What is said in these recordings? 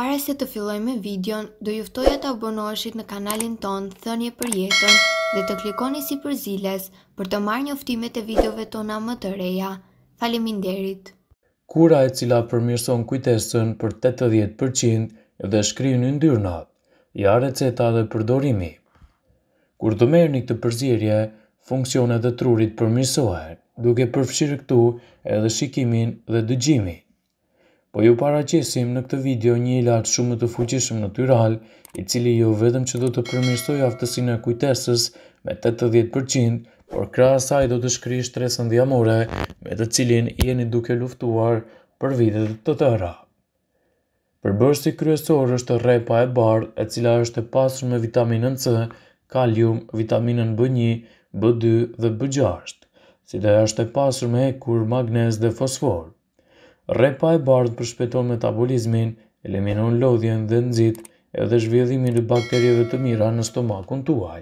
Para se të filloj me videon, do juftoja të abonoheshit në kanalin ton Thënje për jetën dhe të klikoni si për ziles për të marrë njoftimet e videove tona më të reja. Faleminderit! Kura e cila përmirëson kujtesën për 80% dhe shkryu një ndyrnat, ja receta dhe përdorimi. Kur të merë një këtë përzirje, funksionet dhe trurit përmirësohen, duke përfshirë këtu edhe shikimin dhe dëgjimin po ju paraqesim në këtë video një ilat shumë të fuqishëm në tyral, i cili jo vetëm që do të përmishtoj aftësin e kujtesës me 80%, por kra asaj do të shkri shtresën dhjamore me të cilin jeni duke luftuar për vitet të tëra. Përbërsi kryesor është repa e bardhë e cila është e pasur me vitaminën C, kalium, vitaminën B1, B2 dhe B6, si dhe është e pasur me ekur, magnez dhe fosforë. Repa e bardhë përshpeton metabolizmin, eliminon lodhjen dhe nëzit edhe zhvjedhimin e bakterjeve të mira në stomakun tuaj.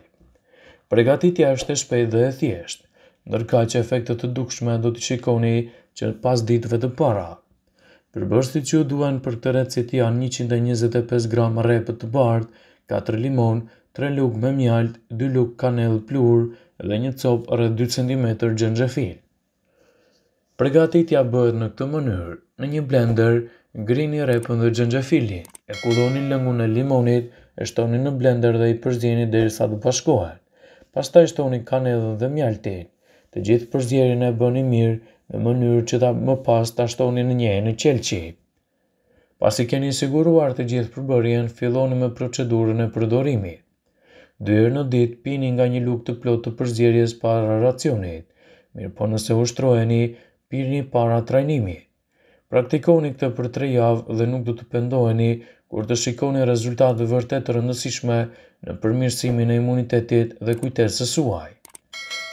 Pregatitja është e shpejt dhe e thjesht, ndërka që efektet të dukshme do të shikoni që pas ditëve të para. Përbërstit që duen për këtë recit janë 125 gram repët të bardhë, 4 limon, 3 lukë me mjaltë, 2 lukë kanel plurë dhe një copë rrë 2 cm gjengjefinë. Përgatitja bëhet në këtë mënyrë. Në një blender, ngrini repën dhe gjengjafili, e kulloni lëngun e limonit, e shtoni në blender dhe i përzjeni derisa të bashkohen. Pastaj shtoni kanellën dhe mjaltin. Të gjithë përzjerin e bëni mirë në mënyrë që ta më pas të ashtoni në njejë në qelqi. Pas i keni siguruar të gjithë përbërjen, filloni me procedurën e përdorimi. Dyrë në ditë pini nga një luk të plot të përzjerjes para racionit, mirë po nëse ushtroheni, pirni para trajnimi. Praktikoni këtë për tre javë dhe nuk do të pendoheni kur të shikoni rezultate vërtet të rëndësishme në përmirësimin e imunitetit dhe kujtesës suaj.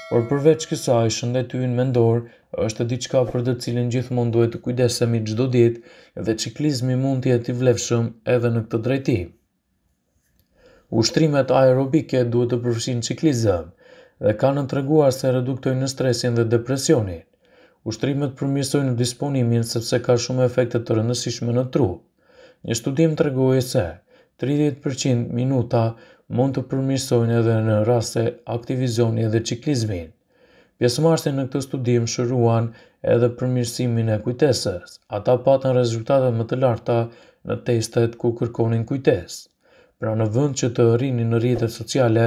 Por përveç kësaj, shëndetyin mendor është diçka për të cilin gjithmonë duhet të kujdesemi çdo ditë dhe ciklizmi mund të jetë i vlefshëm edhe në këtë drejtim. Ushtrimet aerobike duhet të përfëshin ciklizëm dhe kanë të reguar se reduktojnë në stresin dhe depresionin ushtrimet përmjësojnë në disponimin sepse ka shumë efektet të rëndësishme në tru. Një studim të regojë se, 30% minuta mund të përmjësojnë edhe në raste aktivizoni edhe qiklizmin. Pjesëmarsin në këtë studim shëruan edhe përmjësimin e kujtesës. Ata patën rezultatet më të larta në testet ku kërkonin kujtes. Pra në vënd që të rrini në rritet sociale,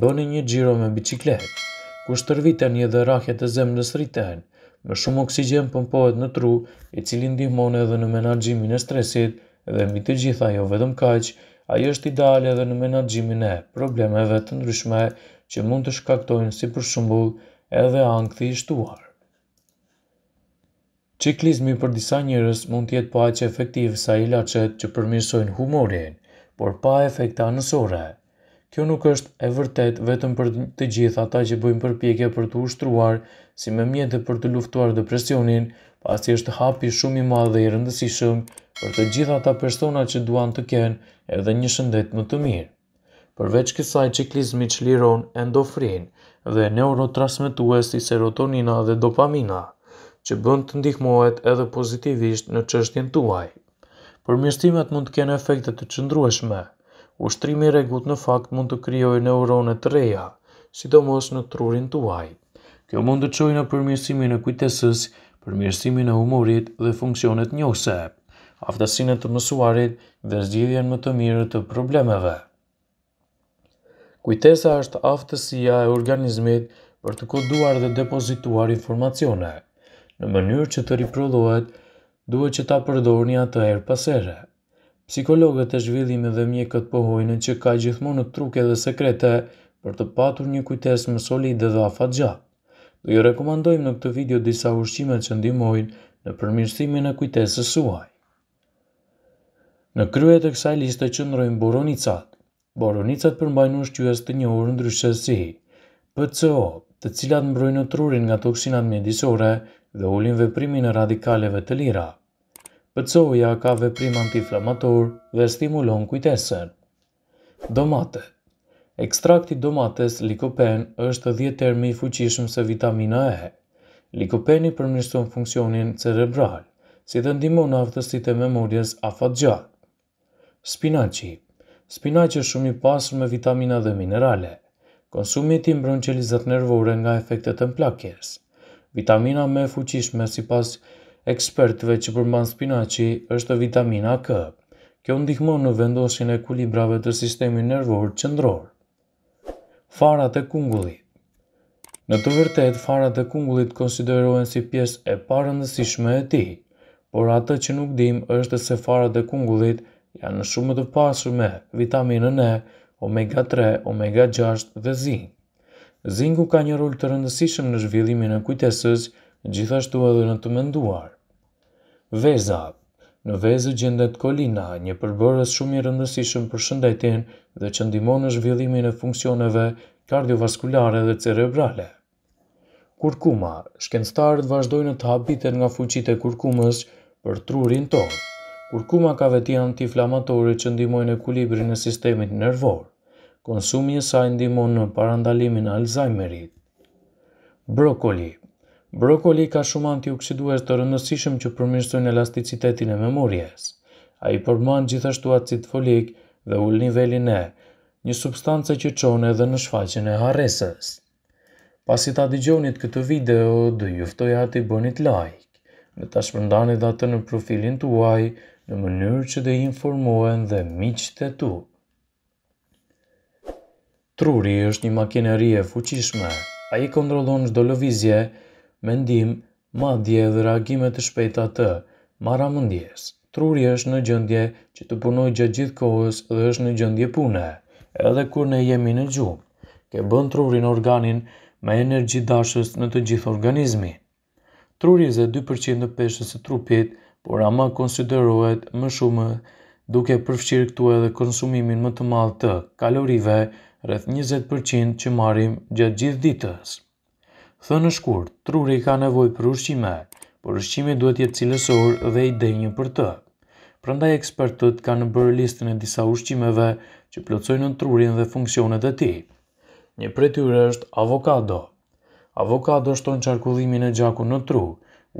bëni një gjiro me biciklet, ku shtërvitën një dhe rakjet e zemë në sriten. Në shumë oksigjen pëmpohet në tru, i cili ndihmon edhe në menaxhimin e stresit dhe mbi të gjitha jo vetëm kaq, ai është ideal edhe në menaxhimin e problemeve të ndryshme që mund të shkaktojnë si për shembull edhe ankthi i shtuar. Ciklizmi për disa njerëz mund të jetë po që efektiv sa ilaçet që përmirësojnë humorin, por pa efekte anësore. Kjo nuk është e vërtet vetëm për të gjitha ata që bëjmë përpjekje për të ushtruar si me mjetë për të luftuar depresionin, pasi është hapi shumë i madhe dhe i rëndësishëm për të gjitha ata persona që duan të kenë edhe një shëndet më të mirë. Përveç kësaj qiklizmi që liron endofrin dhe neurotransmetues si serotonina dhe dopamina, që bënd të ndihmohet edhe pozitivisht në qështjen tuaj. Përmjështimet mund të kene efekte të qëndrueshme, Ushtrimi regut në fakt mund të krijojë neurone të reja, sidomos në trurin tuaj. Kjo mund të çojë në përmirësimin e kujtesës, përmirësimin e humorit dhe funksionet njohëse, aftësinë të mësuarit dhe zgjidhjen më të mirë të problemeve. Kujtesa është aftësia e organizmit për të koduar dhe depozituar informacione në mënyrë që të riprodhohet duhet që ta përdorni atë erë pas here. Psikologët e zhvillimit dhe mjekët pohojnë që ka gjithmonë truke dhe sekrete për të patur një kujtesë më solid dhe afatgjatë. Do ju rekomandojmë në këtë video disa ushqime që ndihmojnë në përmirësimin e kujtesës suaj. Në krye të kësaj liste qëndrojnë boronicat. Boronicat përmbajnë ushqyes të njohur ndryshe si PCO, të cilat mbrojnë trurin nga toksinat mjedisore dhe ulin veprimin e radikaleve të lira. Pëcoja ka veprim antiflamator dhe stimulon kujtesën. Domate Ekstrakti domates likopen është 10 termi i fuqishëm se vitamina E. Likopeni përmirëson funksionin cerebral, si dhe ndimon aftësit e memorjes afat gjatë. Spinaci Spinaci është shumë i pasur me vitamina dhe minerale. Konsumit i mbron qelizat nervore nga efektet e plakjes. Vitamina më e fuqishme sipas ekspertëve që përmban spinaqi është vitamina K. Kjo ndihmon në vendosjen e kulibrave të sistemit nervor qendror. Farat e kungullit Në të vërtet, farat e kungullit konsiderohen si pjesë e parëndësishme e ti, por atë që nuk dim është se farat e kungullit janë shumë të pasur me vitaminën E, omega 3, omega 6 dhe zinc. Zingu ka një rol të rëndësishëm në zhvillimin e kujtesës, gjithashtu edhe në të menduar. Veza. Në Vezë gjendet Kolina, një përbërës shumë i rëndësishëm për shëndetin dhe që ndimon në zhvillimin e funksioneve kardiovaskulare dhe cerebrale. Kurkuma. Shkenstarët vazhdojnë të habitet nga fuqit e kurkumës për trurin tonë. Kurkuma ka veti antiflamatore që ndimojnë ekulibrin e sistemit nervor. Konsumi e saj ndimon në parandalimin Alzheimerit. Brokoli. Brokoli ka shumë antioksidues të rëndësishëm që përmirësojnë elasticitetin e memorjes. A i përmën gjithashtu acid folik dhe ullë nivelin e, një substance që qone dhe në shfaqen e haresës. Pasi ta digjonit këtë video, dhe juftoj ati bënit like, dhe ta shpërndani dhe atë në profilin të uaj, në mënyrë që dhe informohen dhe miqët e tu. Truri është një makineri e fuqishme, a i kontrolon shdo lëvizje, mendim, madje dhe reagime të shpejta të, marra Truri është në gjëndje që të punoj gjatë gjithë kohës dhe është në gjëndje pune, edhe kur ne jemi në gjumë. Ke bën trurin organin me energji dashës në të gjithë organizmi. Truri zë 2% në peshës e trupit, por ama konsiderohet më shumë duke përfshirë këtu edhe konsumimin më të malë të kalorive rreth 20% që marim gjatë gjithë ditës. Thë në shkurt, truri ka nevoj për ushqime, por ushqime duhet jetë cilësor dhe i denjë për të. Prandaj ekspertët kanë bërë listën e disa ushqimeve që plocojnë në trurin dhe funksionet e ti. Një për tyre është avokado. Avokado shtonë qarkullimin e gjaku në tru,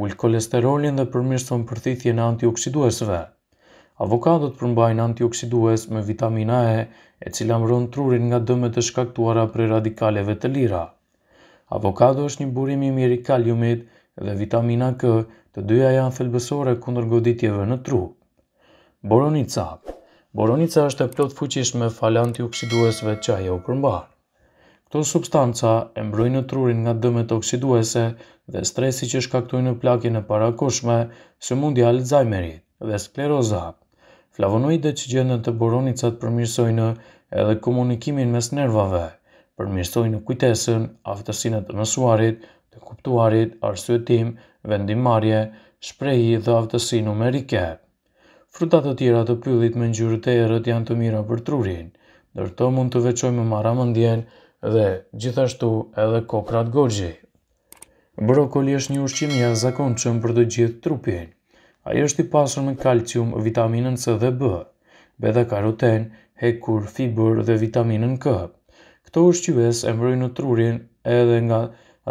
ullë kolesterolin dhe përmirëson përthithje në antioksiduesve. Avokadot përmbajnë antioksidues me vitamina E, e cila mëron trurin nga dëmet e shkaktuara prej radikaleve të lira. Avokado është një burim i mirë i kaliumit dhe vitamina K, të dyja janë thelbësore kundër goditjeve në tru. Boronica Boronica është e plot fuqishme fal antioksiduesve që ajo përmbar. Këto substanca e mbrojnë në trurin nga dëmet oksiduese dhe stresi që shkaktojnë në plakin e parakoshme, së mundi alzajmerit dhe skleroza. Flavonoide që gjendën të boronicat përmirsojnë edhe komunikimin mes nervave, përmirësojnë kujtesën, aftërsinë të mësuarit, të kuptuarit, arsëtim, vendimmarrje, shprehje dhe aftësinë numerike. Frutat të tjera të pyllit me ngjyrë e errët janë të mira për trurin, ndërto mund të veçojmë mara mëndjen dhe gjithashtu edhe kokrat goxhi. Brokoli është një ushqim i jashtëzakonshëm për të gjithë trupin. Ai është i pasur me kalcium, vitaminën C dhe B, beta-karoten, hekur, fibër dhe vitaminën K. Këto ushqyës e mbrojnë në trurin edhe nga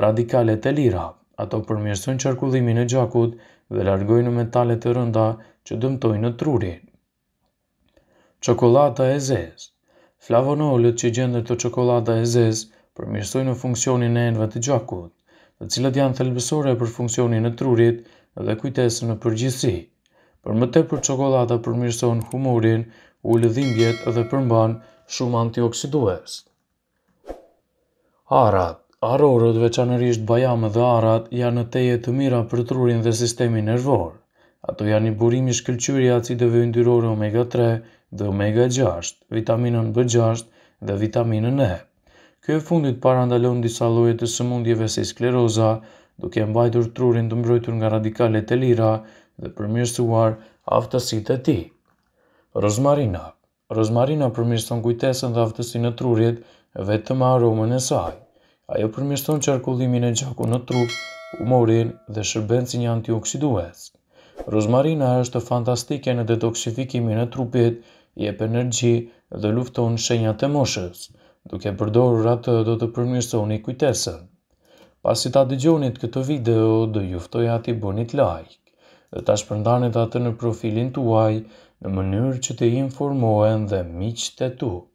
radikalet e lira. Ato përmjërsojnë qarkullimin e gjakut dhe largojnë metalet të rënda që dëmtojnë në trurin. Qokolata e zezë Flavonolët që gjendër të qokolata e zezë përmjërsojnë në funksionin e enve të gjakut, dhe cilët janë thelbësore për funksionin e trurit dhe kujtesën në përgjithsi. Për më tepër qokolata përmjërsojnë humorin, u lëdhimbjet dhe përmban shumë antioksidues. Arat Arorët veçanërisht bajamë dhe arat janë në teje të mira për trurin dhe sistemi nervor. Ato janë i burimi shkëllqyri acideve ndyrore omega 3 dhe omega 6, vitaminën B6 dhe vitaminën E. Kjo e fundit parandalon disa lojët të sëmundjeve si skleroza, duke mbajtur trurin të mbrojtur nga radikalet e lira dhe përmirësuar aftësit e ti. Rozmarina Rozmarina përmirëson kujtesën dhe aftësin e trurit, vetëm aromën e saj. Ajo përmjeshton qarkullimin e gjakut në trup, umorin dhe shërben si një antioksidues. Rozmarina është fantastike në detoksifikimin e trupit, jep energji dhe lufton shenjat e moshës, duke përdorur atë do të përmjësoni kujtesën. Pasi ta dëgjonit këtë video, do juftoj ati bonit like, dhe ta shpërndanit atë në profilin tuaj, në mënyrë që të informohen dhe miqë të tukë.